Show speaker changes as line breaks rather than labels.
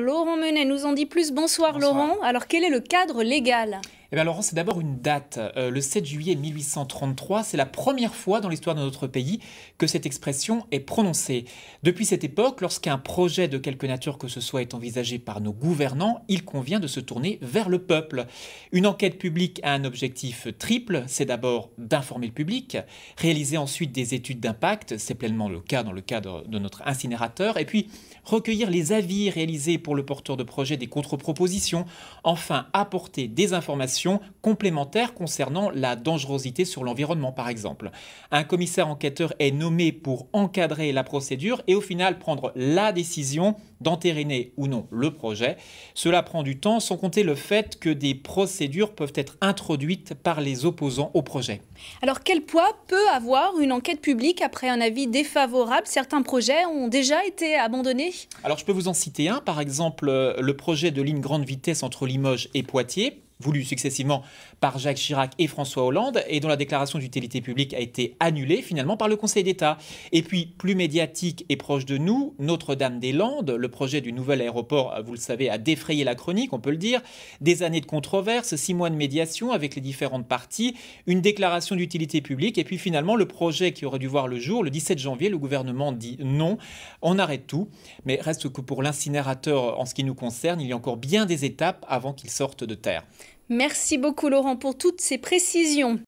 Laurent Menet nous en dit plus. Bonsoir, Laurent. Alors quel est le cadre légal
eh bien Laurent, c'est d'abord une date. Euh, le 7 juillet 1833, c'est la première fois dans l'histoire de notre pays que cette expression est prononcée. Depuis cette époque, lorsqu'un projet de quelque nature que ce soit est envisagé par nos gouvernants, il convient de se tourner vers le peuple. Une enquête publique a un objectif triple, c'est d'abord d'informer le public, réaliser ensuite des études d'impact, c'est pleinement le cas dans le cadre de notre incinérateur, et puis recueillir les avis réalisés pour le porteur de projet des contre-propositions, enfin apporter des informations complémentaires concernant la dangerosité sur l'environnement par exemple. Un commissaire enquêteur est nommé pour encadrer la procédure et au final prendre la décision d'entériner ou non le projet. Cela prend du temps sans compter le fait que des procédures peuvent être introduites par les opposants au projet.
Alors quel poids peut avoir une enquête publique après un avis défavorable Certains projets ont déjà été abandonnés
Alors je peux vous en citer un, par exemple euh, le projet de ligne grande vitesse entre Limoges et Poitiers voulu successivement par Jacques Chirac et François Hollande, et dont la déclaration d'utilité publique a été annulée finalement par le Conseil d'État. Et puis, plus médiatique et proche de nous, Notre-Dame-des-Landes, le projet du nouvel aéroport, euh, vous le savez, a défrayé la chronique, on peut le dire, des années de controverses, six mois de médiation avec les différentes parties, une déclaration d'utilité publique, et puis finalement le projet qui aurait dû voir le jour, le 17 janvier, le gouvernement dit non, on arrête tout, mais reste que pour l'incinérateur, en ce qui nous concerne, il y a encore bien des étapes avant qu'il sorte de terre.
Merci beaucoup Laurent pour toutes ces précisions.